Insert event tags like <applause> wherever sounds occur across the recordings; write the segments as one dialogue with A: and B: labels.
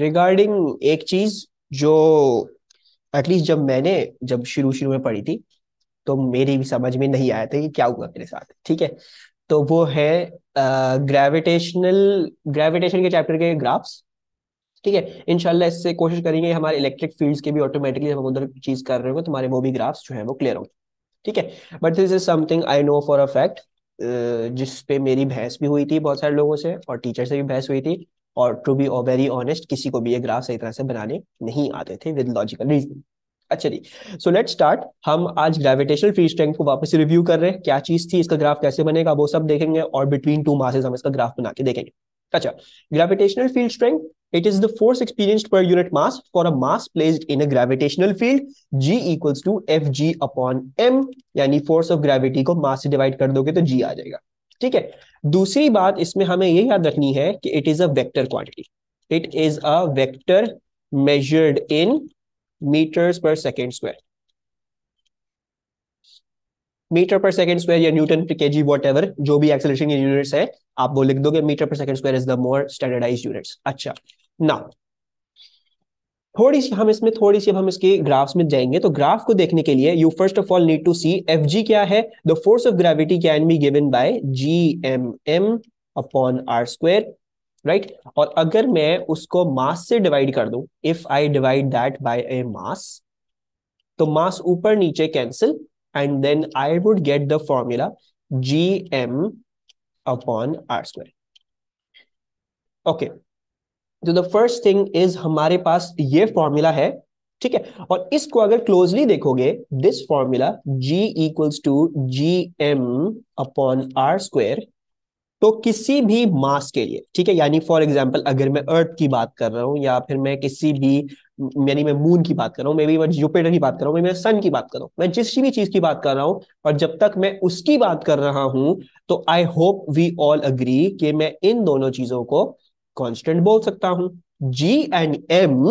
A: Regarding एक चीज जो एटलीस्ट जब मैंने जब शुरू शुरू में पढ़ी थी तो मेरी भी समझ में नहीं आया था कि क्या हुआ मेरे साथ ठीक है तो वो है ग्रेविटेशनल ग्रेविटेशन के चैप्टर के ग्राफ्स ठीक है इनशाला इससे कोशिश करेंगे हमारे इलेक्ट्रिक फील्ड्स के भी ऑटोमेटिकली हम उधर चीज कर रहे हो तुम्हारे वो भी ग्राफ्स जो है वो क्लियर होंगे ठीक है but this is something I know for a fact जिसपे मेरी बहस भी हुई थी बहुत सारे लोगों से और टीचर से भी बहस हुई थी और टू बी वेरी ऑनेस्ट किसी को भी ये ग्राफ सही तरह से बनाने नहीं आते थे विद लॉजिकल रीजन अच्छा जी सो लेट स्टार्ट हम आज ग्रेविटेशनल फ्री स्ट्रेंथ को वापस रिव्यू कर रहे हैं क्या चीज थी इसका ग्राफ कैसे बनेगा वो सब देखेंगे और बिटवीन टू मासेज हम इसका ग्राफ बना के देखेंगे अच्छा gravitational field strength it is the force experience per unit mass for a mass placed in a gravitational field G equals to F G upon M यानी फोर्स ऑफ ग्रेविटी को mass से divide कर दोगे तो जी आ जाएगा ठीक है दूसरी बात इसमें हमें ये याद रखनी है कि it is a vector quantity it is a vector measured in metres per second square metre per second square या newton K G what ever जो भी एक्सेलरेशन यूनिट्स है आप वो लिख दोगे metre per second square is the more standardise units अच्छा now थोड़ी सी हम इसमें थोड़ी सी अब हम इसके ग्राफ्स में जाएंगे तो ग्राफ को देखने के लिए you first of all need to see F G क्या है the force of gravity can be given by G M M upon R square right और अगर मैं उसको मास से डिवाइड कर दूं if I divide that by a mass तो मास ऊपर नीचे cancel and then I would get the formula G M upon R square okay तो द फर्स्ट थिंग इज हमारे पास ये फॉर्मूला है ठीक है और इसको अगर क्लोजली देखोगे this formula g equals to G M upon R square तो किसी भी मास के लिए ठीक है यानी फॉर एग्जाम्पल अगर मैं अर्थ की बात कर रहा हूं या फिर मैं किसी भी यानी मैं मून की बात कर रहा हूँ मे बी मैं जुपिटर की बात कर रहा हूँ मैं सन की बात कर रहा हूं मैं जिस भी चीज की बात कर रहा हूँ और जब तक मैं उसकी बात कर रहा हूं तो I hope we all agree कि मैं इन दोनों चीजों को कांस्टेंट बोल सकता हूं G and M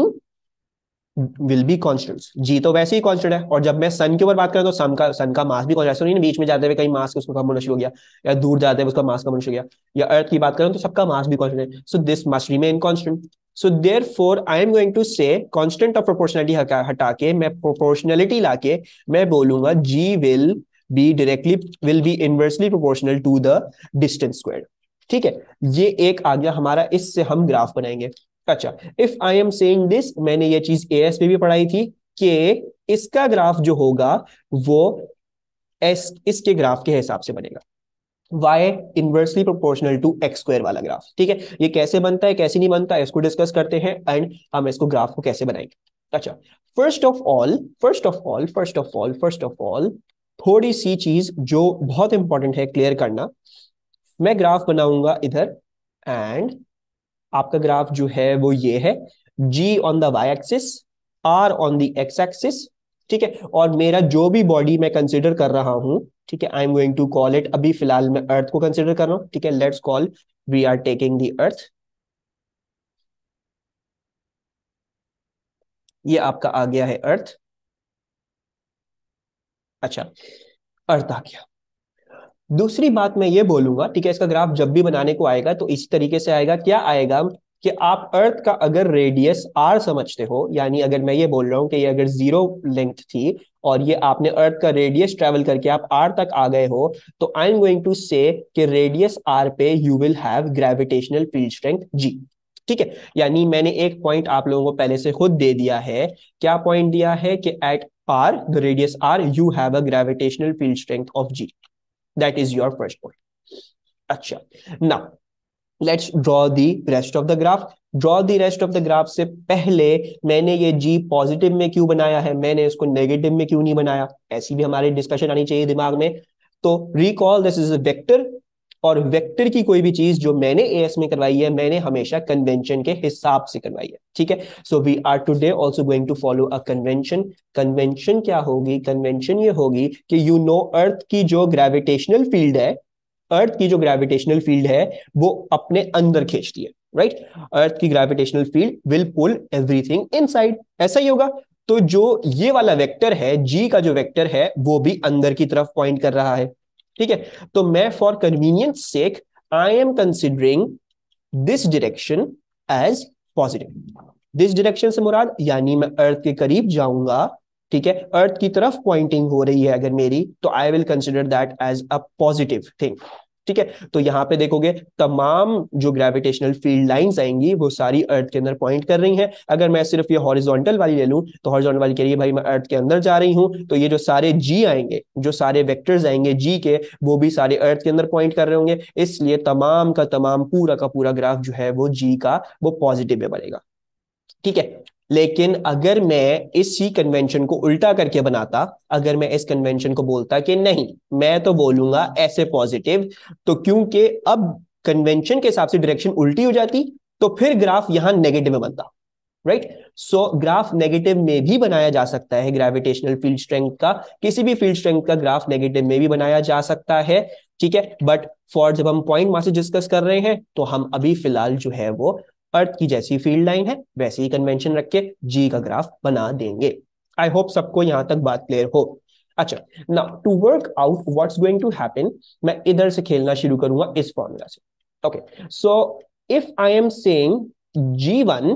A: will be constants G तो वैसे ही कांस्टेंट है और जब मैं सन के ऊपर बात करें तो सन का सन का मास भी कॉन्स्टेंट नहीं बीच में जाते हुए कहीं मास उसका कम होना शुरू हो गया या दूर जाते हुए उसका मास कम होना शुरू हो गया या अर्थ की बात करें तो सबका मास भी कॉन्स्टेंट है so this must remain constant so therefore I am going to say constant of proportionality हटा के मैं प्रोपोर्शनलिटी लाके मैं बोलूंगा G will be directly will be inversely proportional to the distance square ठीक है ये एक आ गया हमारा इससे हम ग्राफ बनाएंगे अच्छा if I am saying this मैंने ये चीज ए एस पे भी पढ़ाई थी कि इसका ग्राफ जो होगा वो एस इसके ग्राफ के हिसाब से बनेगा y inversely proportional to X square वाला ग्राफ ठीक है ये कैसे बनता है कैसे नहीं बनता है इसको डिस्कस करते हैं एंड हम इसको ग्राफ को कैसे बनाएंगे अच्छा first of all first of all first of all first of all थोड़ी सी चीज जो बहुत इंपॉर्टेंट है क्लियर करना मैं ग्राफ बनाऊंगा इधर एंड आपका ग्राफ जो है वो ये है G on the Y axis R on the X axis ठीक है और मेरा जो भी बॉडी मैं कंसिडर कर रहा हूं ठीक है I am going to call it अभी फिलहाल मैं अर्थ को कंसिडर कर रहा हूं ठीक है let's call we are taking the earth ये आपका आ गया है अर्थ अच्छा अर्थ आ गया दूसरी बात मैं ये बोलूंगा ठीक है इसका ग्राफ जब भी बनाने को आएगा तो इसी तरीके से आएगा क्या आएगा कि आप अर्थ का अगर रेडियस आर समझते हो यानी अगर मैं ये बोल रहा हूँ कि ये अगर जीरो लेंथ थी और ये आपने अर्थ का रेडियस ट्रेवल करके आप आर तक आ गए हो तो I am going to say कि रेडियस आर पे you will have gravitational field strength G ठीक है यानी मैंने एक पॉइंट आप लोगों को पहले से खुद दे दिया है क्या पॉइंट दिया है कि at R the radius R you have a gravitational field strength of G that is your first point acha now let's draw the rest of the graph draw the rest of the graph से पहले मैंने ये जी positive में क्यों बनाया है मैंने इसको नेगेटिव में क्यों नहीं बनाया ऐसी भी हमारी डिस्कशन आनी चाहिए दिमाग में तो recall this is a vector और वेक्टर की कोई भी चीज जो मैंने एस में करवाई है मैंने हमेशा कन्वेंशन के हिसाब से करवाई है ठीक है so we are today also going to follow a convention convention क्या होगी कन्वेंशन ये होगी कि यू नो अर्थ की जो ग्रेविटेशनल फील्ड है अर्थ की जो ग्रेविटेशनल फील्ड है वो अपने अंदर खींचती है राइट right? अर्थ की gravitational field will pull everything inside ऐसा ही होगा तो जो ये वाला वेक्टर है जी का जो वेक्टर है वो भी अंदर की तरफ पॉइंट कर रहा है ठीक है तो मैं for convenience sake I am considering this direction as positive this direction से मुराद यानी मैं अर्थ के करीब जाऊंगा ठीक है अर्थ की तरफ पॉइंटिंग हो रही है अगर मेरी तो I will consider that as a positive thing ठीक है तो यहाँ पे देखोगे तमाम जो ग्रेविटेशनल फील्ड लाइंस आएंगी वो सारी अर्थ के अंदर पॉइंट कर रही हैं अगर मैं सिर्फ ये हॉरिजॉन्टल वाली ले लूं तो हॉरिजॉन्टल वाली कह रही है भाई मैं अर्थ के अंदर जा रही हूं तो ये जो सारे जी आएंगे जो सारे वेक्टर्स आएंगे जी के वो भी सारे अर्थ के अंदर पॉइंट कर रहे होंगे इसलिए तमाम का तमाम पूरा का पूरा ग्राफ जो है वो जी का वो पॉजिटिव में बनेगा ठीक है लेकिन अगर मैं इस ही कन्वेंशन को उल्टा करके बनाता अगर मैं इस कन्वेंशन को बोलता कि नहीं मैं तो बोलूंगा ऐसे पॉजिटिव तो क्योंकि अब कन्वेंशन के हिसाब से डायरेक्शन उल्टी हो जाती तो फिर ग्राफ यहां नेगेटिव में बनता राइट सो ग्राफ नेगेटिव में भी बनाया जा सकता है ग्रेविटेशनल फील्ड स्ट्रेंथ का किसी भी फील्ड स्ट्रेंथ का ग्राफ नेगेटिव में भी बनाया जा सकता है ठीक है बट फॉर जब हम पॉइंट मास डिस्कस कर रहे हैं तो हम अभी फिलहाल जो है वो अर्थ की जैसी फील्ड लाइन है वैसे ही कन्वेंशन रख के जी का ग्राफ बना देंगे आई होप सबको यहाँ तक बात क्लियर हो अच्छा ना to work out what's going to happen मैं इधर से खेलना शुरू करूंगा इस फॉर्मूला से okay so if I am saying G one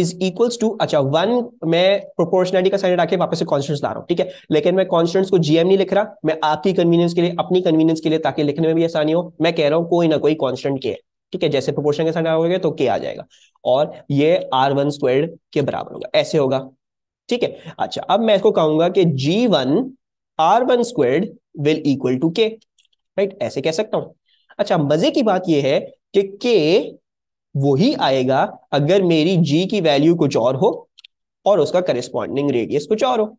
A: is equals to अच्छा वन मैं प्रोपोर्शनलिटी का साइन रखे वापस से कॉन्स्टेंट ला रहा हूं ठीक है लेकिन मैं कॉन्स्टेंट्स को जीएम नहीं लिख रहा मैं आपकी कन्वीनियंस के लिए अपनी कन्वीनियंस के लिए ताकि लिखने में भी आसानी हो मैं कह रहा हूँ कोई ना कोई कॉन्स्टेंट के है ठीक है जैसे प्रोपोर्शन के साथ आओगे तो के आ जाएगा और ये आर वन स्क्वाड के बराबर होगा ऐसे होगा ठीक है अच्छा अब मैं इसको कहूंगा कि G one R one squared will equal to K right ऐसे कह सकता हूं अच्छा मजे की बात यह है कि के वही आएगा अगर मेरी जी की वैल्यू कुछ और हो और उसका करेस्पॉन्डिंग रेडियस कुछ और हो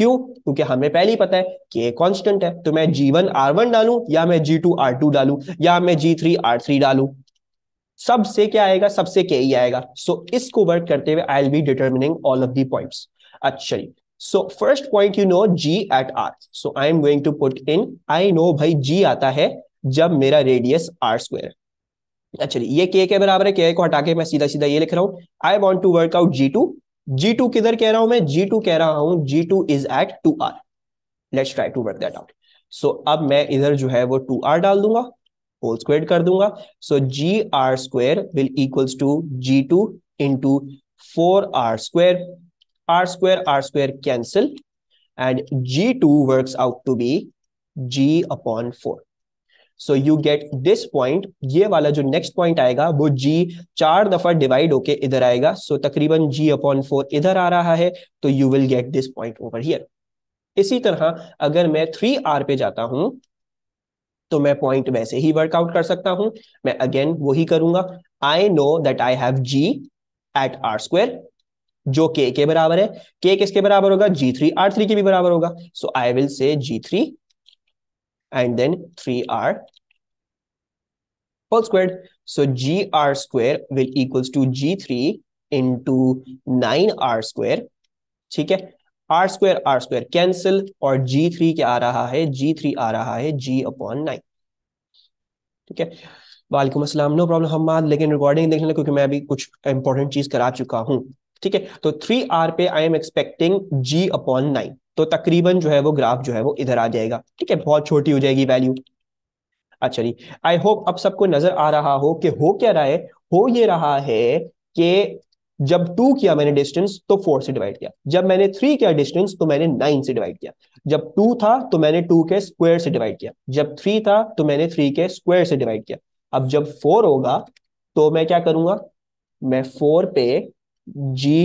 A: क्यों क्योंकि हमें पहले ही पता है कि ए कॉन्स्टेंट है तो मैं जी वन आर वन डालू या मैं जी टू आर टू डालू या मैं जी थ्री आर थ्री डालू सबसे क्या आएगा सबसे के ही आएगा सो so, इसको वर्क करते हुए I'll be determining all of the points अच्छा so first point you know G at R so I am going to put in I know भाई जी आता है जब मेरा रेडियस आर स्क्वायर अच्छा ये के के बराबर है के को हटा के मैं सीधा सीधा ये लिख रहा हूं I want to work out G two G2 किधर कह रहा हूं मैं G2 कह रहा हूं G2 two is at two R let's try to work that out so अब मैं इधर जो है वो 2R डाल दूंगा होल स्क्वायर कर दूंगा so G R square will equals to G two into four R square R square R square cancel and G two work out to be G upon four so you get this point ये वाला जो next point आएगा वो जी चार दफा divide होके इधर आएगा सो so, तकरीबन जी अपॉन फोर इधर आ रहा है तो you will get this point over here इसी तरह अगर मैं थ्री आर पे जाता हूं तो मैं पॉइंट वैसे ही वर्कआउट कर सकता हूं मैं अगेन वही करूंगा I know that I have G at R square जो के के बराबर है के किसके बराबर होगा जी थ्री आर थ्री के भी बराबर होगा सो I will say G three and then 3r whole squared. So gr square will equals to g3 into 9r square. ठीक है r square r square cancel और g3 क्या आ रहा है g3 आ रहा है g upon 9. ठीक है वालेकुम असलम नो प्रॉब्लम हम लेकिन रिकॉर्डिंग देख लेना क्योंकि मैं अभी कुछ इंपॉर्टेंट चीज करा चुका हूँ ठीक है तो थ्री आर पे I am expecting G upon 9 तो तकरीबन जो है वो ग्राफ जो है वो इधर आ जाएगा ठीक है बहुत छोटी हो जाएगी वैल्यू अच्छा जी आई होप अब सबको नजर आ रहा हो कि हो क्या रहा है हो ये रहा है कि जब टू किया मैंने डिस्टेंस तो फोर से डिवाइड किया जब मैंने थ्री किया डिस्टेंस तो मैंने नाइन से डिवाइड किया जब टू था तो मैंने टू के स्क्वायर से डिवाइड किया जब थ्री था तो मैंने थ्री के स्क्वायर से डिवाइड किया अब जब फोर होगा तो मैं क्या करूंगा मैं फोर पे जी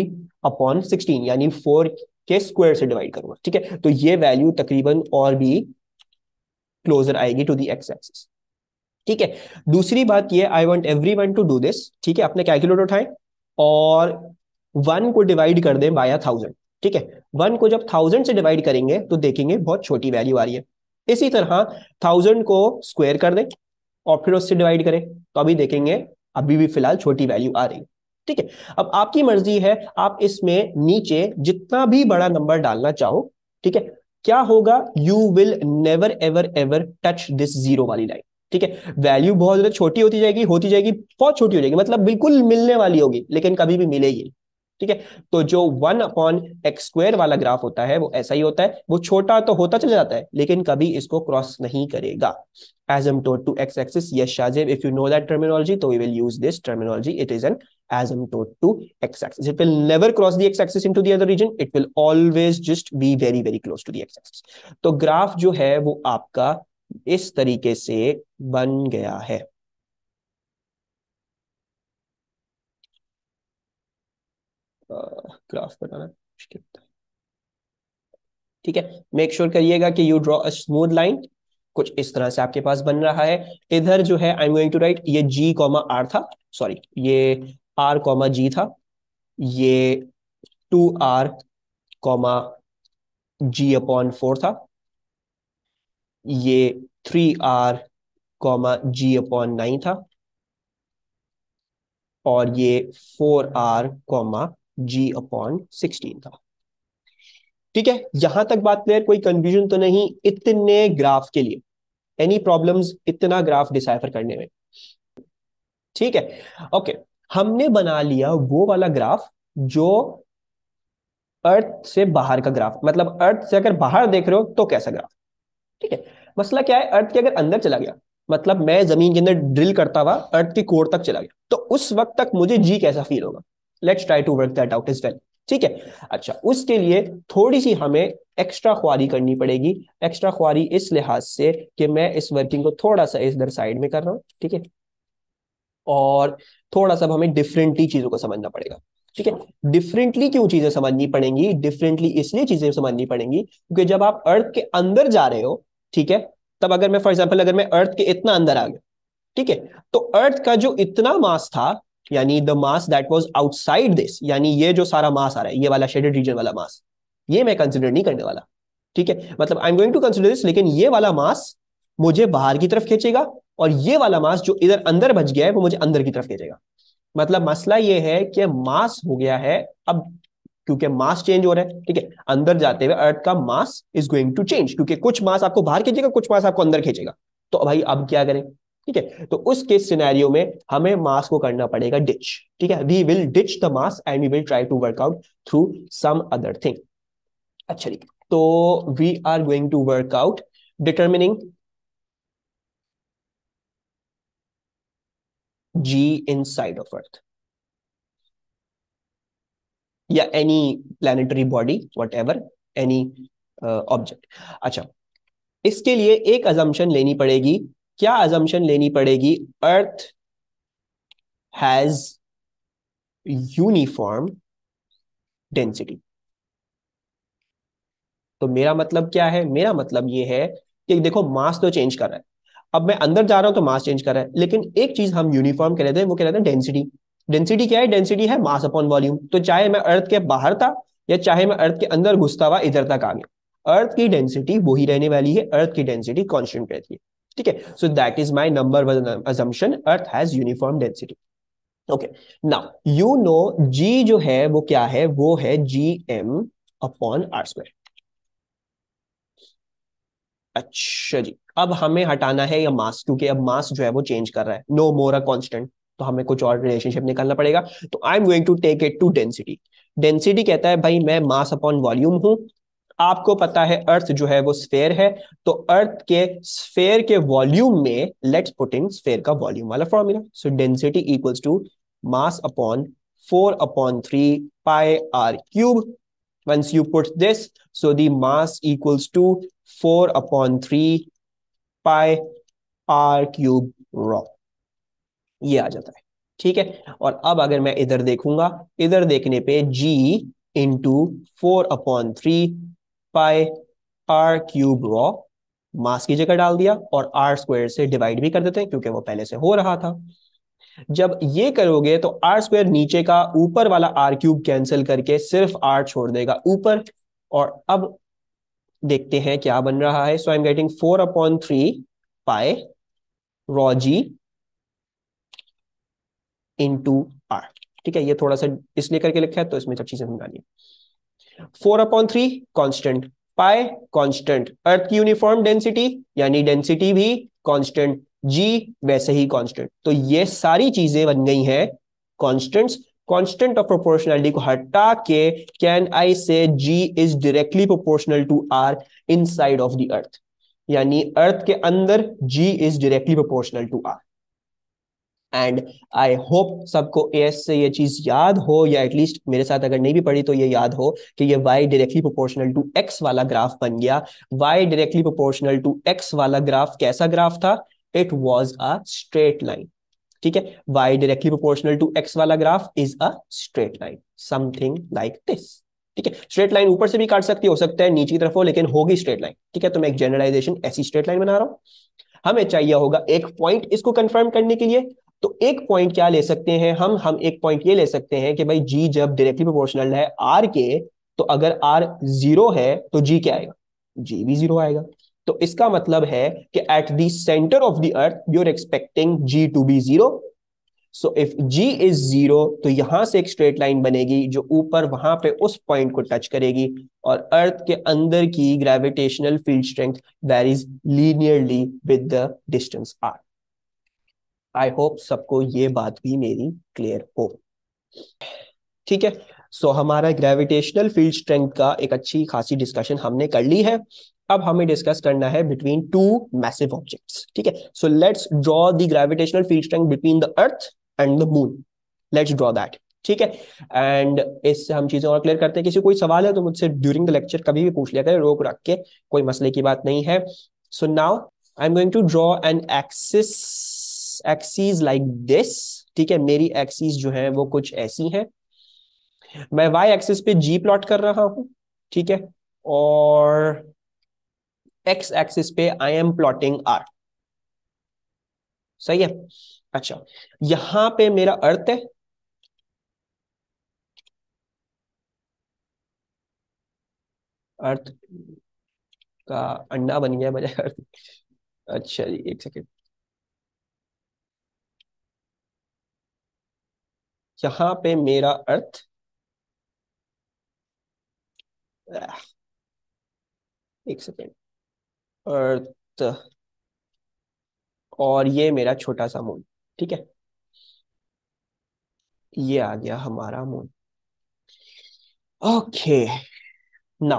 A: अपॉन सिक्सटीन यानी फोर के स्क्वायर से डिवाइड करूंगा ठीक है तो ये वैल्यू तकरीबन और भी क्लोजर आएगी टू दी एक्स एक्सिस ठीक है दूसरी बात ये I want everyone to do this ठीक है अपने कैलकुलेटर उठाएं और वन को डिवाइड कर दें बाया थाउजेंड ठीक है वन को जब थाउजेंड से डिवाइड करेंगे तो देखेंगे बहुत छोटी वैल्यू आ रही है इसी तरह थाउजेंड को स्क्वायर कर दें और फिर उससे डिवाइड करें तो अभी देखेंगे अभी भी फिलहाल छोटी वैल्यू आ रही है ठीक है अब आपकी मर्जी है आप इसमें नीचे जितना भी बड़ा नंबर डालना चाहो ठीक है क्या होगा you will never ever ever touch this zero वाली लाइन ठीक है वैल्यू बहुत ज्यादा छोटी होती जाएगी होती जाएगी बहुत छोटी हो जाएगी मतलब बिल्कुल मिलने वाली होगी लेकिन कभी भी मिलेगी ठीक है तो जो वन अपॉन एक्सक्वेयर वाला ग्राफ होता है वो ऐसा ही होता है वो छोटा तो होता चला जाता है लेकिन कभी इसको क्रॉस नहीं करेगा asymptote to x axis yes Shahzeb if you know that terminology तो we will use this terminology it is an asymptote to x axis it will never cross the x axis in to their region it will always just be very very close to the x axis तो graph जो है वो आपका इस तरीके से बन गया है ग्राफ बनाना मुश्किल ठीक है मेक श्योर करिएगा कि you draw a smooth line कुछ इस तरह से आपके पास बन रहा है इधर जो है I am going to write ये जी कॉमा आर था सॉरी ये आर कॉमा जी था ये two R comma G upon four था ये three R comma G upon nine था और ये four R comma G upon sixteen था ठीक है यहां तक बात क्लियर कोई कंफ्यूजन तो नहीं इतने ग्राफ के लिए एनी प्रॉब्लम्स इतना ग्राफ डिसाइफर करने में ठीक है ओके हमने बना लिया वो वाला ग्राफ जो अर्थ से बाहर का ग्राफ मतलब अर्थ से अगर बाहर देख रहे हो तो कैसा ग्राफ ठीक है मसला क्या है अर्थ के अगर अंदर चला गया मतलब मैं जमीन के अंदर ड्रिल करता हुआ अर्थ के कोर तक चला गया तो उस वक्त तक मुझे जी कैसा फील होगा let's try to work that out is well ठीक है अच्छा उसके लिए थोड़ी सी हमें एक्स्ट्रा ख्वारी करनी पड़ेगी एक्स्ट्रा ख्वारी इस लिहाज से कि मैं इस वर्किंग को थोड़ा सा इधर साइड में कर रहा हूँ ठीक है और थोड़ा सा हमें डिफरेंटली चीजों को समझना पड़ेगा ठीक है डिफरेंटली क्यों चीजें समझनी पड़ेंगी डिफरेंटली इसलिए चीजें समझनी पड़ेंगी क्योंकि जब आप अर्थ के अंदर जा रहे हो ठीक है तब अगर मैं फॉर एग्जाम्पल अगर मैं अर्थ के इतना अंदर आ गया ठीक है तो अर्थ का जो इतना मास था यानी the mass that was outside this यानी ये जो सारा मास आ रहा है ये वाला शेडेड रीजन वाला मास ये मैं कंसिडर नहीं करने वाला ठीक है मतलब I am going to consider this लेकिन ये वाला मास मुझे बाहर की तरफ खींचेगा और ये वाला मास जो इधर अंदर बच गया है वो मुझे अंदर की तरफ खींचेगा मतलब मसला ये है कि मास हो गया है अब क्योंकि मास चेंज हो रहा है ठीक है अंदर जाते हुए अर्थ का mass is going to change क्योंकि कुछ मास आपको बाहर खींचेगा कुछ मास आपको अंदर खींचेगा तो भाई अब क्या करें ठीक है तो उस केस सिनेरियो में हमें मास को करना पड़ेगा डिच ठीक है we will ditch the mass and we will try to work out through some other thing अच्छा ठीक तो we are going to work out determining inside of earth या any planetary body whatever any object अच्छा इसके लिए एक अजम्पन लेनी पड़ेगी क्या अजम्पन लेनी पड़ेगी अर्थ हैज यूनिफॉर्म डेंसिटी तो मेरा मतलब क्या है मेरा मतलब ये है कि देखो मास तो चेंज कर रहा है अब मैं अंदर जा रहा हूं तो मास चेंज कर रहा है लेकिन एक चीज हम यूनिफॉर्म कह रहे थे वो कह रहे थे डेंसिटी डेंसिटी क्या है डेंसिटी है मास अपॉन वॉल्यूम तो चाहे मैं अर्थ के बाहर था या चाहे मैं अर्थ के अंदर घुसता हुआ इधर तक आ गया अर्थ की डेंसिटी वही रहने वाली है अर्थ की डेंसिटी कॉन्स्टेंट रहती है ठीक है so that is my number one assumption earth has uniform density okay ना यू नो जी जो है वो क्या है वो है G M upon R square अच्छा जी अब हमें हटाना है या मास क्योंकि अब मास जो है वो चेंज कर रहा है नो मोर अ कांस्टेंट तो हमें कुछ और रिलेशनशिप निकालना पड़ेगा तो I am going to take it to density density कहता है भाई मैं मास अपॉन वॉल्यूम हूं आपको पता है अर्थ जो है वो स्फेयर है तो अर्थ के स्फेयर के वॉल्यूम में लेट्स पुट इन स्फेयर का वॉल्यूम वाला formula so density equals to mass upon four upon three pi R cube once you put this so the mass equals to four upon three pi R cube rho ये आ जाता है ठीक है और अब अगर मैं इधर देखूंगा इधर देखने पे G into four upon three pi R cube rho mass की जगह डाल दिया और आर स्क्वायर से डिवाइड भी कर देते हैं क्योंकि वो पहले से हो रहा था जब ये करोगे तो आर स्क्वायर नीचे का ऊपर वाला आर क्यूब कैंसिल करके सिर्फ आर छोड़ देगा ऊपर और अब देखते हैं क्या बन रहा है so I am getting four upon three pi rho G to R ठीक है ये थोड़ा सा इसलिए करके लिखा है तो इसमें सब चीजें समझानी है four upon three constant pi constant earth की यूनिफॉर्म डेंसिटी यानी डेंसिटी भी कॉन्स्टेंट जी वैसे ही कॉन्स्टेंट तो ये सारी चीजें बन गई हैं कॉन्स्टेंट कॉन्स्टेंट ऑफ प्रोपोर्शनैलिटी को हटा के can I say G is directly proportional to R inside of the earth यानी अर्थ के अंदर G is directly proportional to R and I hope सबको ए एस से ये चीज याद हो या एटलीस्ट मेरे साथ अगर नहीं भी पढ़ी तो ये याद हो कि ये y directly proportional to x वाला ग्राफ बन गया y directly proportional to x वाला ग्राफ कैसा ग्राफ था it was a straight line ठीक है y directly proportional to x वाला graph is a straight line something like this ठीक है स्ट्रेट लाइन ऊपर से भी काट सकती हो सकता है नीचे की तरफ हो लेकिन होगी स्ट्रेट लाइन ठीक है तो मैं एक जनरलाइजेशन ऐसी स्ट्रेट लाइन बना रहा हूं हमें चाहिए होगा एक पॉइंट इसको कंफर्म करने के लिए तो एक पॉइंट क्या ले सकते हैं हम हम एक पॉइंट ये ले सकते हैं कि भाई जी जब डायरेक्टली प्रोपोर्शनल है आर के तो अगर आर जीरो है तो जी क्या आएगा जी भी जीरो आएगा तो इसका मतलब है कि at the centre of the earth you are expecting G to be zero so if G is zero तो यहां से एक स्ट्रेट लाइन बनेगी जो ऊपर वहां पे उस पॉइंट को टच करेगी और अर्थ के अंदर की gravitational field strength varies linearly with the distance R I hope सबको ये बात भी मेरी क्लियर हो ठीक है सो so, हमारा ग्रेविटेशनल फील्ड स्ट्रेंथ का एक अच्छी खासी डिस्कशन हमने कर ली है अब हमें डिस्कस करना है बिटवीन टू मैसिव ऑब्जेक्ट्स ठीक है so let's draw the gravitational field strength between the earth and the moon let's draw that ठीक है एंड इससे हम चीजें और क्लियर करते हैं किसी कोई सवाल है तो मुझसे ड्यूरिंग द लेक्चर कभी भी पूछ लिया करें रोक रख के कोई मसले की बात नहीं है so now I am going to draw an axis axes like this ठीक है मेरी एक्सीज जो है वो कुछ ऐसी है मैं वाई एक्सिस पे जी प्लॉट कर रहा हूं ठीक है और एक्स एक्सिस पे आई एम प्लॉटिंग आर सही है अच्छा यहां पे मेरा अर्थ है अर्थ का अंडा बन गया बजाय अर्थ अच्छा जी एक सेकेंड यहां पे मेरा अर्थ एक सेकेंड अर्थ और ये मेरा छोटा सा मून ठीक है ये आ गया हमारा मून ओके ना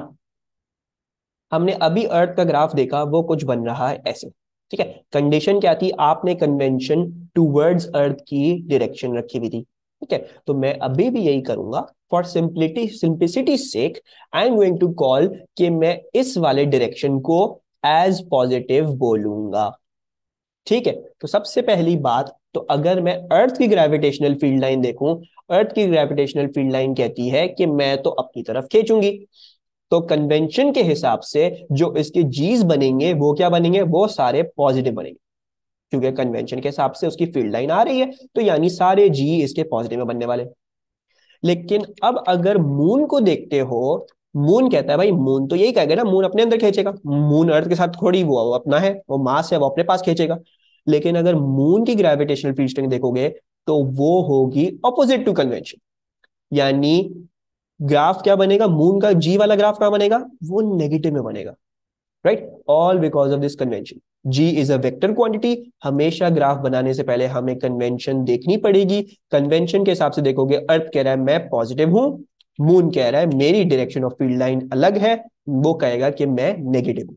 A: हमने अभी अर्थ का ग्राफ देखा वो कुछ बन रहा है ऐसे ठीक है कंडीशन क्या थी आपने कन्वेंशन टूवर्ड्स अर्थ की डायरेक्शन रखी हुई थी ठीक है तो मैं अभी भी यही करूंगा for simplicity simplicity sake I am going to call कि मैं इस वाले डायरेक्शन को एज पॉजिटिव बोलूंगा ठीक है तो सबसे पहली बात तो अगर मैं अर्थ की ग्रेविटेशनल फील्ड लाइन देखूं अर्थ की ग्रेविटेशनल फील्ड लाइन कहती है कि मैं तो अपनी तरफ खींचूंगी तो कन्वेंशन के हिसाब से जो इसके जीज बनेंगे वो क्या बनेंगे वो सारे पॉजिटिव बनेंगे क्योंकि कन्वेंशन के हिसाब से उसकी फील्ड लाइन आ रही है तो यानी सारे जी इसके पॉजिटिव में बनने वाले लेकिन अब अगर मून को देखते हो मून कहता है भाई मून तो यही कहेगा ना मून अपने अंदर खींचेगा मून अर्थ के साथ थोड़ी वो अपना है वो मास है वो अपने पास खींचेगा लेकिन अगर मून की ग्रेविटेशनल फील्ड स्ट्रेंथ देखोगे तो वो होगी अपोजिट टू कन्वेंशन यानी ग्राफ क्या बनेगा मून का जी वाला ग्राफ कहाँ बनेगा वो नेगेटिव में बनेगा right all because of this convention G is a vector quantity हमेशा ग्राफ बनाने से पहले हमें कन्वेंशन देखनी पड़ेगी कन्वेंशन के हिसाब से देखोगे अर्थ कह रहा है मैं पॉजिटिव हूं मून कह रहा है मेरी डायरेक्शन ऑफ फील्ड लाइन अलग है वो कहेगा कि मैं नेगेटिव हूं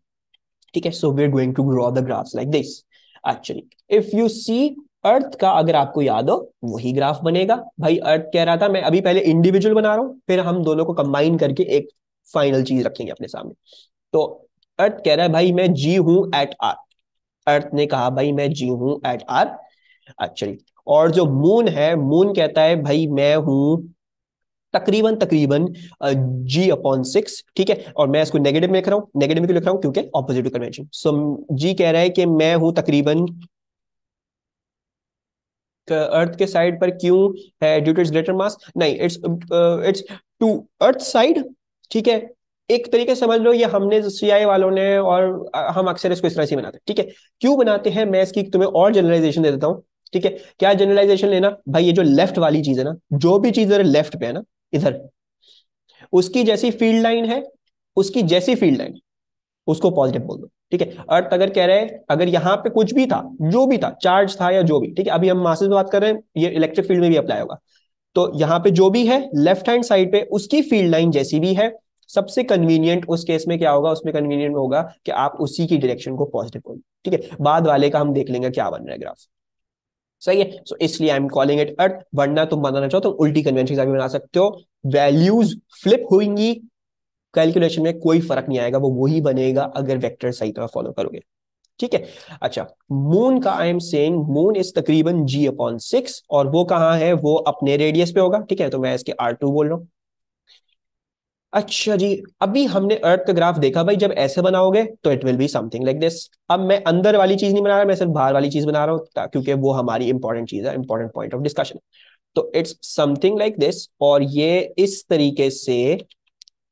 A: ठीक है so we are going to draw the graphs like this actually if you see earth का अगर आपको याद हो वही ग्राफ बनेगा भाई अर्थ कह रहा था मैं अभी पहले इंडिविजुअल बना रहा हूं फिर हम दोनों को कंबाइन करके एक फाइनल चीज रखेंगे अपने सामने तो अर्थ कह रहा है भाई मैं जी हूं एट आर अर्थ ने कहा भाई मैं जी हूं एट आर चलिए और जो मून है मून कहता है भाई मैं हूं तकरीबन तकरीबन जी अपॉन सिक्स ठीक है और मैं इसको नेगेटिव में लिख रहा हूँ नेगेटिव में क्यों लिख रहा हूँ क्योंकि ऑपोजिट कन्वेंशन सो जी कह रहा है कि मैं हूं तकरीबन तो अर्थ के साइड पर क्यों है due to its greater mass नहीं it's it's to earth side ठीक है एक तरीके से समझ लो ये हमने सीआई वालों ने और हम अक्सर इसको इस तरह से बनाते हैं ठीक है क्यों बनाते हैं मैं इसकी तुम्हें और जनरलाइजेशन दे देता हूँ ठीक है क्या जनरलाइजेशन लेना भाई ये जो लेफ्ट वाली चीज है ना जो भी चीज इधर लेफ्ट पे है ना इधर उसकी जैसी फील्ड लाइन है उसकी जैसी फील्ड लाइन उसको पॉजिटिव बोल दो ठीक है अर्थ अगर कह रहे हैं अगर यहाँ पे कुछ भी था जो भी था चार्ज था या जो भी ठीक है अभी हम मासेस में बात कर रहे हैं ये इलेक्ट्रिक फील्ड में भी अप्लाई होगा तो यहाँ पे जो भी है लेफ्ट हैंड साइड पे उसकी फील्ड लाइन जैसी भी है सबसे कन्वीनियंट उस केस में क्या होगा उसमें कन्वीनियंट होगा कि आप उसी की डायरेक्शन को पॉजिटिव खोलें ठीक है बाद वाले का हम देख लेंगे क्या बन रहा है ग्राफ सही है सो so, इसलिए I am calling it earth वरना तुम बनाना चाहो तो उल्टी कन्वेंशन भी बना सकते हो वैल्यूज फ्लिप होंगी कैलकुलेशन में कोई फर्क नहीं आएगा वो वही बनेगा अगर वेक्टर सही तरह फॉलो करोगे ठीक है अच्छा मून का I am saying moon is तकरीबन जी अपॉन सिक्स और वो कहाँ है वो अपने रेडियस पे होगा ठीक है तो मैं इसके आर टू बोल रहा हूँ अच्छा जी अभी हमने अर्थ का ग्राफ देखा भाई जब ऐसे बनाओगे तो it will be something like this अब मैं अंदर वाली चीज नहीं बना रहा मैं सिर्फ बाहर वाली चीज बना रहा हूँ क्योंकि वो हमारी इंपॉर्टेंट चीज है इंपॉर्टेंट पॉइंट ऑफ डिस्कशन तो इट्स समथिंग लाइक दिस और ये इस तरीके से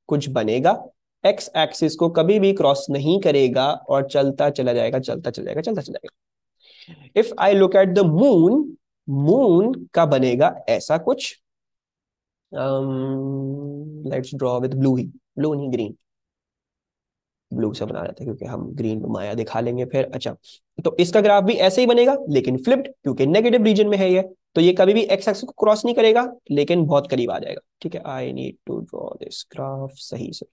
A: कुछ बनेगा एक्स एक्सिस को कभी भी क्रॉस नहीं करेगा और चलता चला जाएगा चलता चला जाएगा चलता चला जाएगा if I look at the moon moon का बनेगा ऐसा कुछ um let's draw with blue ही blue नहीं green ब्लू से बना जाता है क्योंकि हम ग्रीन में माया दिखा लेंगे फिर अच्छा तो इसका ग्राफ भी ऐसे ही बनेगा लेकिन फ्लिप्ड क्योंकि नेगेटिव रीजन में है ये तो ये कभी भी एक्स एक्स को क्रॉस नहीं करेगा लेकिन बहुत करीब आ जाएगा ठीक है I need to draw this graph सही से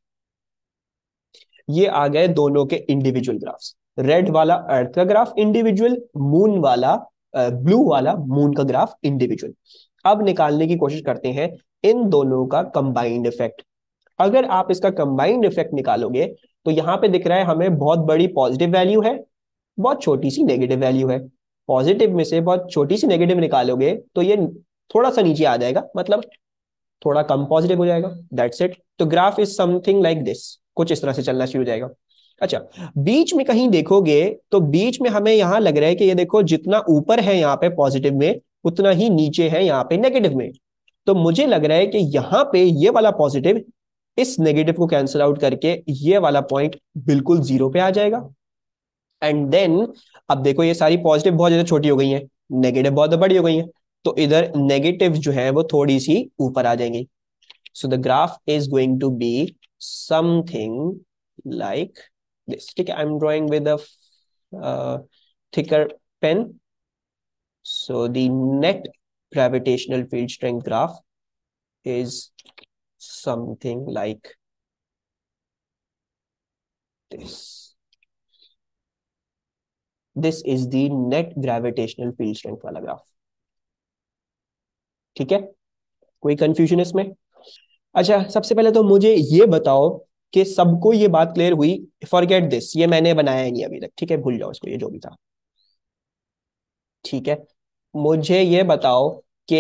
A: ये आ गए दोनों के इंडिविजुअल ग्राफ्स रेड वाला अर्थ का ग्राफ इंडिविजुअल मून वाला ब्लू वाला मून का ग्राफ इंडिविजुअल अब निकालने की कोशिश करते हैं इन दोनों का कंबाइंड इफेक्ट अगर आप इसका कंबाइंड इफेक्ट निकालोगे तो यहां पे दिख रहा है हमें बहुत बड़ी पॉजिटिव वैल्यू है बहुत छोटी सी नेगेटिव वैल्यू है पॉजिटिव में से बहुत छोटी सी नेगेटिव निकालोगे तो ये थोड़ा सा नीचे आ जाएगा मतलब थोड़ा कम पॉजिटिव हो जाएगा दैट्स इट तो graph is something like this कुछ इस तरह से चलना शुरू हो जाएगा अच्छा बीच में कहीं देखोगे तो बीच में हमें यहां लग रहा है कि ये देखो जितना ऊपर है यहाँ पे पॉजिटिव में उतना ही नीचे है यहाँ पे नेगेटिव में तो मुझे लग रहा है कि यहाँ पे ये वाला पॉजिटिव इस नेगेटिव को कैंसिल आउट करके ये वाला पॉइंट बिल्कुल जीरो पे आ जाएगा एंड देन अब देखो ये सारी पॉजिटिव बहुत ज्यादा छोटी हो गई है नेगेटिव बहुत बड़ी हो गई है तो इधर नेगेटिव जो है वो थोड़ी सी ऊपर आ जाएंगी so the graph is going to be something like this ठीक है I am drawing with a thicker pen So the net gravitational field strength graph is something like this. This is the net gravitational field strength wala graph theek hai koi confusion isme acha sabse pehle to mujhe ye batao कि सबको ये बात clear हुई forget this ये मैंने बनाया नहीं अभी तक ठीक है भूल जाओ इसको ये जो भी था ठीक है मुझे ये बताओ कि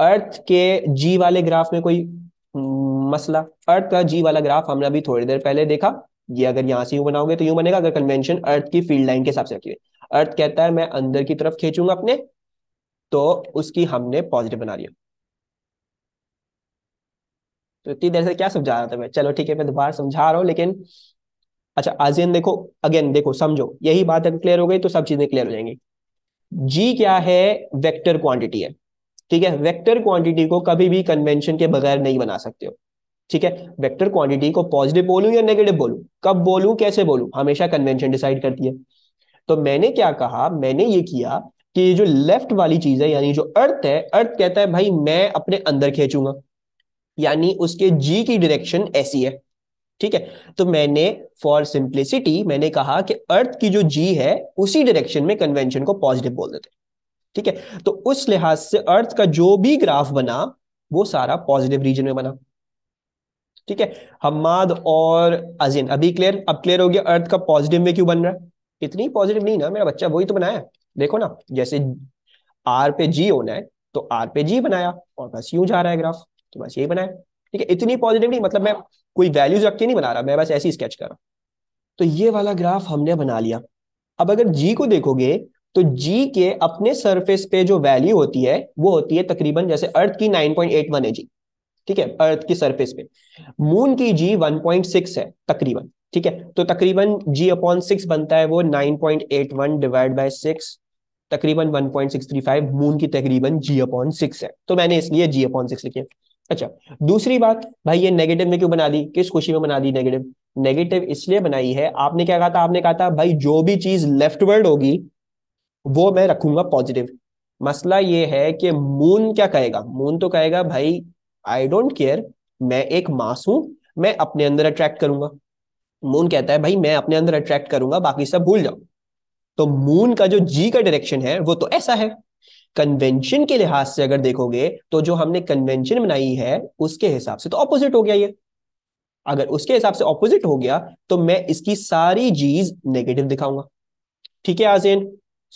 A: अर्थ के जी वाले ग्राफ में कोई हम्म, मसला अर्थ का जी वाला ग्राफ हमने अभी थोड़ी देर पहले देखा ये अगर यहां से यूं बनाओगे तो यूं बनेगा अगर कन्वेंशन अर्थ की फील्ड लाइन के हिसाब से रखी अर्थ कहता है मैं अंदर की तरफ खींचूंगा अपने तो उसकी हमने पॉजिटिव बना लिया तो इतनी देर से क्या समझा रहा था मैं चलो ठीक है मैं दोबारा समझा रहा हूँ लेकिन अच्छा आजियन देखो अगेन देखो समझो यही बात अगर क्लियर हो गई तो सब चीजें क्लियर हो जाएंगी जी क्या है वेक्टर क्वांटिटी है ठीक है वेक्टर क्वांटिटी को कभी भी कन्वेंशन के बगैर नहीं बना सकते हो ठीक है वेक्टर क्वांटिटी को पॉजिटिव बोलूं या नेगेटिव बोलूं कब बोलूं कैसे बोलूं हमेशा कन्वेंशन डिसाइड करती है तो मैंने क्या कहा मैंने ये किया कि जो लेफ्ट वाली चीज है यानी जो अर्थ है अर्थ कहता है भाई मैं अपने अंदर खींचूंगा यानी उसके जी की डायरेक्शन ऐसी है ठीक है तो मैंने फॉर सिंप्लिसिटी मैंने कहा कि अर्थ की जो जी है उसी डायरेक्शन में कन्वेंशन को पॉजिटिव बोल देते ठीक है तो उस लिहाज से अर्थ का जो भी ग्राफ बना वो सारा पॉजिटिव रीजन में बना ठीक है हमाद और अजीन अभी क्लियर अब क्लियर हो गया अर्थ का पॉजिटिव में क्यों बन रहा है इतनी पॉजिटिव नहीं ना मेरा बच्चा वही तो बनाया देखो ना जैसे आर पे जी होना है तो आर पे जी बनाया और बस यूं जा रहा है ग्राफ तो बस यही बनाया ठीक है इतनी पॉजिटिव नहीं मतलब मैं कोई वैल्यूज रख के नहीं बना रहा मैं बस ऐसी स्केच कर रहा तो ये वाला ग्राफ हमने बना लिया अब अगर जी को देखोगे तो जी के अपने सरफेस पे जो वैल्यू होती है वो होती है तकरीबन जैसे अर्थ की 9.81 पॉइंट है जी ठीक है अर्थ की सरफेस पे मून की जी 1.6 है तकरीबन ठीक है तो तकरीबन जी अपॉन सिक्स बनता है वो 9.81 पॉइंट डिवाइड बाय सिक्स तकरीबन 1.635 मून की तकरीबन जी अपॉन सिक्स है तो मैंने इसलिए जी अपॉन सिक्स लिखी अच्छा दूसरी बात भाई ये नेगेटिव में क्यों बना दी किस खुशी में बना दी नेगेटिव नेगेटिव इसलिए बनाई है आपने क्या कहा था आपने कहा था भाई जो भी चीज लेफ्ट वर्ड होगी वो मैं रखूंगा पॉजिटिव मसला ये है कि मून क्या कहेगा मून तो कहेगा भाई आई डोंट केयर मैं एक मास हूं मैं अपने अंदर अट्रैक्ट करूंगा मून कहता है भाई मैं अपने अंदर अट्रैक्ट करूंगा बाकी सब भूल जाऊ तो मून का जो जी का डायरेक्शन है वो तो ऐसा है कन्वेंशन के लिहाज से अगर देखोगे तो जो हमने कन्वेंशन बनाई है उसके हिसाब से तो ऑपोजिट हो गया ये अगर उसके हिसाब से ऑपोजिट हो गया तो मैं इसकी सारी चीज नेगेटिव दिखाऊंगा ठीक है आजेन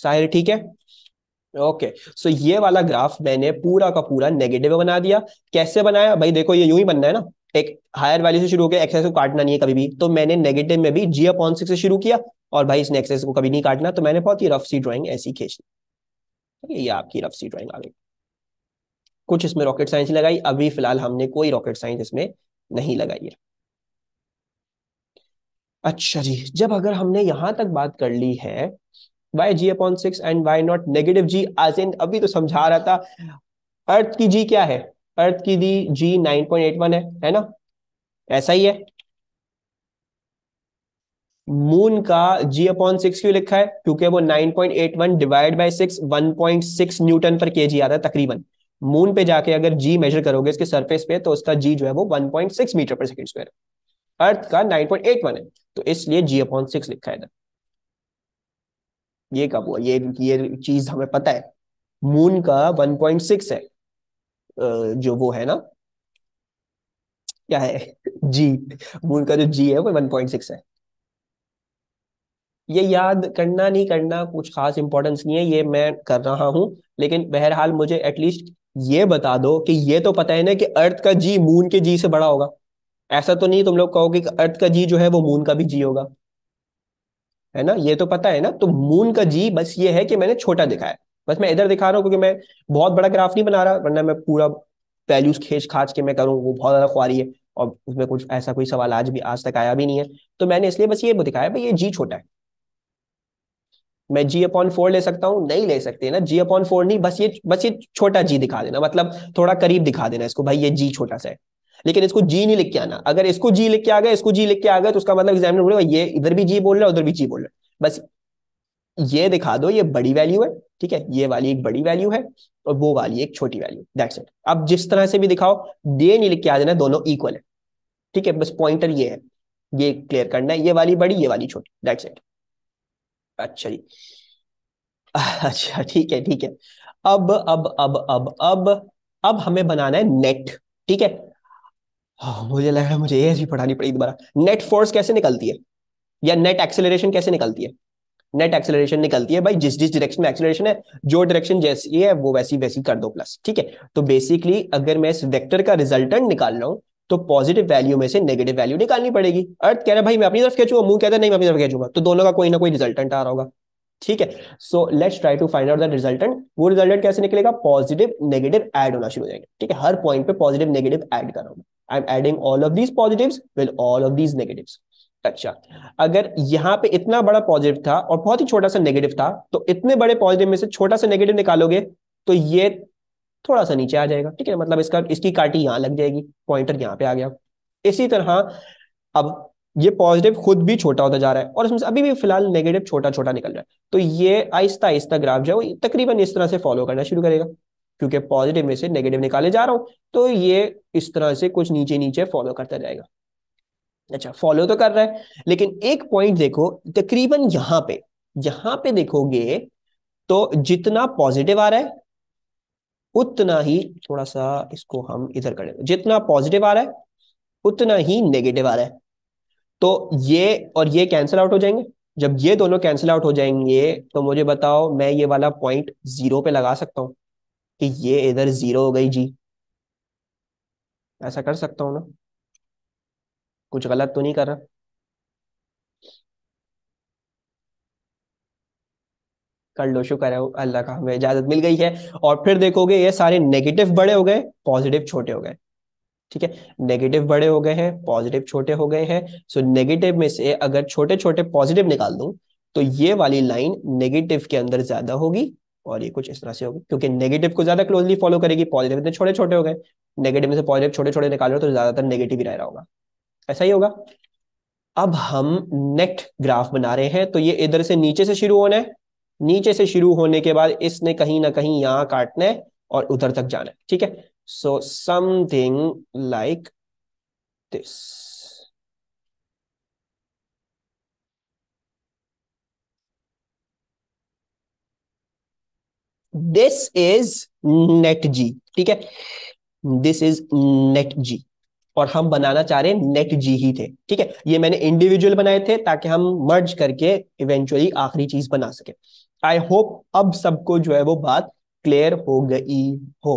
A: साहिर ठीक है ओके okay. सो so, ये वाला ग्राफ मैंने पूरा का पूरा नेगेटिव बना दिया कैसे बनाया भाई देखो ये यूं ही बनना है ना एक हायर वैल्यू से शुरू होकर एक्सेस को काटना नहीं है कभी भी तो मैंने नेगेटिव में भी जी अपॉन सिक्स से शुरू किया और भाई इसने एक्सेस को कभी नहीं काटना तो मैंने बहुत ही रफ सी ड्राइंग ऐसी खींच ली ठीक है ये आपकी रफ सी ड्राइंग आ गई कुछ इसमें रॉकेट साइंस लगाई अभी फिलहाल हमने कोई रॉकेट साइंस इसमें नहीं लगाई है अच्छा जी जब अगर हमने यहां तक बात कर ली है why G upon six and why not negative G आज इन अभी तो समझा रहा था अर्थ की जी क्या है अर्थ की the G nine point eight one है है ना ऐसा ही है मून का जी अपॉन सिक्स क्यों लिखा है क्योंकि वो one divide by six six newton पर जी आता है तकरीबन मून पे जाके अगर जी मेजर करोगे इसके सरफेस पे तो उसका जी जो है वो six meter per second square earth का वन है तो इसलिए जी अपॉन सिक्स लिखा है ये कब हुआ ये ये चीज हमें पता है मून का वन पॉइंट सिक्स है जो वो है ना क्या है जी मून का जो जी है वो वन पॉइंट सिक्स है ये याद करना नहीं करना कुछ खास इंपॉर्टेंस नहीं है ये मैं कर रहा हूं लेकिन बहरहाल मुझे एटलीस्ट ये बता दो कि ये तो पता है ना कि अर्थ का जी मून के जी से बड़ा होगा ऐसा तो नहीं तुम लोग कहोगे कि अर्थ का जी जो है वो मून का भी जी होगा है ना ये तो पता है ना तो मून का जी बस ये है कि मैंने छोटा दिखाया बस मैं इधर दिखा रहा हूँ क्योंकि मैं बहुत बड़ा ग्राफ नहीं बना रहा वरना मैं पूरा वैल्यूज खेच खाच के मैं करूँ वो बहुत ज्यादा खुआरी है और उसमें कुछ ऐसा कोई सवाल आज भी आज तक आया भी नहीं है तो मैंने इसलिए बस ये दिखाया भाई ये जी छोटा है मैं जी अपॉन फोर ले सकता हूँ नहीं ले सकते ना जी अपॉन फोर नहीं बस ये बस ये छोटा जी दिखा देना मतलब थोड़ा करीब दिखा देना इसको भाई ये जी छोटा सा है लेकिन इसको जी नहीं लिख के आना अगर इसको जी लिख के आ गया इसको जी लिख के आ गया तो उसका मतलब एग्जामिनर बोलेगा ये इधर भी जी बोल रहा है उधर भी जी बोल रहा है बस ये दिखा दो ये बड़ी वैल्यू है ठीक है ये वाली एक बड़ी वैल्यू है और वो वाली एक छोटी वैल्यू दैट्स इट अब जिस तरह से भी दिखाओ ये नहीं लिख के आ देना दोनों इक्वल है ठीक है बस पॉइंटर ये है ये क्लियर करना है ये वाली बड़ी ये वाली छोटी दैट्स इट अच्छा जी <laughs> अच्छा ठीक है ठीक है अब अब अब अब अब अब हमें बनाना है नेट ठीक है हाँ, मुझे लग रहा है मुझे ये पढ़ानी पड़ेगी दोबारा नेट फोर्स कैसे निकलती है या नेट एक्सेलरेशन कैसे निकलती है नेट एक्सेलरेशन निकलती है भाई जिस जिस डायरेक्शन में एक्सेलरेशन है जो डायरेक्शन जैसी है वो वैसी वैसी कर दो प्लस ठीक है तो बेसिकली अगर मैं इस वेक्टर का रिजल्टेंट निकाल रहा हूँ तो पॉजिटिव वैल्यू में से नेगेटिव वैल्यू निकालनी पड़ेगी अर्थ कह रहा है भाई मैं अपनी तरफ खेचूंगा मुंह कहता है नहीं मैं अपनी तरफ खींचूंगा तो दोनों का कोई ना कोई रिजल्टेंट आ रहा होगा ठीक है so let's try to find out the resultant वो रिजल्टेंट कैसे निकलेगा पॉजिटिव नेगेटिव एड होना शुरू हो जाएगा ठीक है हर पॉइंट पे पॉजिटिव नेगेटिव एड कर रहा I am adding all of these positive with all of these negative अच्छा अगर यहाँ पे इतना बड़ा पॉजिटिव था और बहुत ही छोटा सा नेगेटिव था तो इतने बड़े पॉजिटिव में से छोटा सा नेगेटिव निकालोगे तो ये थोड़ा सा नीचे आ जाएगा ठीक है मतलब इसका इसकी काटी यहाँ लग जाएगी पॉइंटर यहाँ पे आ गया इसी तरह अब ये पॉजिटिव खुद भी छोटा होता जा रहा है और इसमें से अभी भी फिलहाल नेगेटिव छोटा छोटा निकल रहा है तो ये आहिस्ता आहिस्ता ग्राफ जो है तकरीबन इस तरह से फॉलो करना शुरू करेगा क्योंकि पॉजिटिव में से नेगेटिव निकाले जा रहा हूं तो ये इस तरह से कुछ नीचे नीचे फॉलो करता जाएगा अच्छा फॉलो तो कर रहा है लेकिन एक पॉइंट देखो तकरीबन यहां पे यहां पे देखोगे तो जितना पॉजिटिव आ रहा है उतना ही थोड़ा सा इसको हम इधर कर जितना पॉजिटिव आ रहा है उतना ही नेगेटिव आ रहा है तो ये और ये कैंसिल आउट हो जाएंगे जब ये दोनों कैंसिल आउट हो जाएंगे तो मुझे बताओ मैं ये वाला पॉइंट जीरो पे लगा सकता हूं कि ये इधर जीरो हो गई जी ऐसा कर सकता हूं ना कुछ गलत तो नहीं कर रहा कर लो शुक्र है अल्लाह का हमें इजाजत मिल गई है और फिर देखोगे ये सारे नेगेटिव बड़े हो गए पॉजिटिव छोटे हो गए ठीक है नेगेटिव बड़े हो गए हैं पॉजिटिव छोटे हो गए हैं सो नेगेटिव में से अगर छोटे छोटे पॉजिटिव निकाल दूं तो ये वाली लाइन नेगेटिव के अंदर ज्यादा होगी और ये कुछ इस तरह से होगी क्योंकि नेगेटिव को ज्यादा क्लोजली फॉलो करेगी पॉजिटिव इतने छोटे छोटे हो गए नेगेटिव में से पॉजिटिव छोटे छोटे निकाल रहे हो तो ज्यादातर नेगेटिव ही रह रहा होगा ऐसा ही होगा अब हम नेक्स्ट ग्राफ बना रहे हैं तो ये इधर से नीचे से शुरू होना है नीचे से शुरू होने के बाद इसने कहीं ना कहीं यहां काटना है और उधर तक जाना है ठीक है so something like this this is net g ठीक है दिस इज नेट जी और हम बनाना चाह रहे हैं नेट जी ही थे ठीक है ये मैंने इंडिविजुअल बनाए थे ताकि हम मर्ज करके इवेंचुअली आखिरी चीज बना सके आई होप अब सबको जो है वो बात क्लियर हो गई हो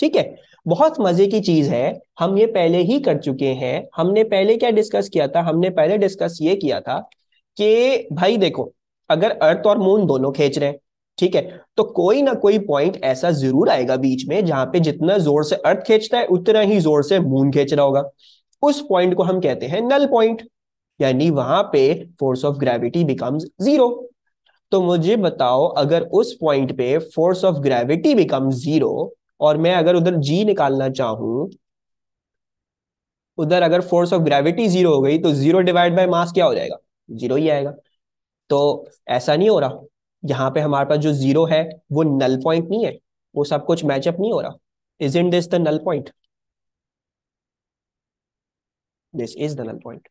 A: ठीक है बहुत मजे की चीज है हम ये पहले ही कर चुके हैं हमने पहले क्या डिस्कस किया था हमने पहले डिस्कस ये किया था कि भाई देखो अगर अर्थ और मून दोनों खींच रहे हैं ठीक है तो कोई ना कोई पॉइंट ऐसा जरूर आएगा बीच में जहां पे जितना जोर से अर्थ खींचता है उतना ही जोर से मून खींच रहा होगा उस पॉइंट को हम कहते हैं नल पॉइंट यानी वहां पे force of gravity becomes zero तो मुझे बताओ अगर उस पॉइंट पे force of gravity become zero और मैं अगर उधर जी निकालना चाहूं उधर अगर फोर्स ऑफ ग्रेविटी जीरो हो गई तो जीरो डिवाइड बाय मास क्या हो जाएगा जीरो ही आएगा तो ऐसा नहीं हो रहा यहाँ पे हमारे पास जो जीरो है वो नल पॉइंट नहीं है वो सब कुछ मैचअप नहीं हो रहा is in this the null point this is the null point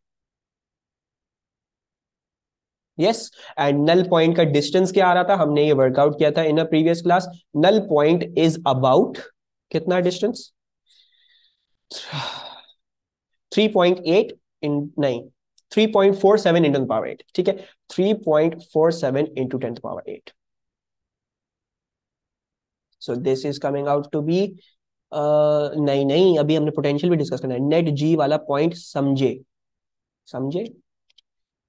A: yes and null point का डिस्टेंस क्या आ रहा था हमने ये वर्कआउट किया था in a previous class null point is about कितना distance three point eight in नहीं three point four seven into power eight ठीक है three point four seven into tenth power eight so this is coming out to be नहीं नहीं अभी हमने potential भी discuss करना है नेट जी वाला पॉइंट समझे समझे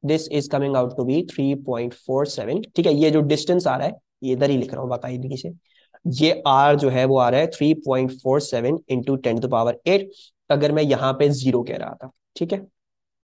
A: this is coming out to be three point four seven ठीक है ये जो डिस्टेंस आ रहा है ये इधर ही लिख रहा हूँ बाकायदगी से ये आर जो है वो आ रहा है three point four seven into ten to power eight अगर मैं यहाँ पे जीरो कह रहा था ठीक है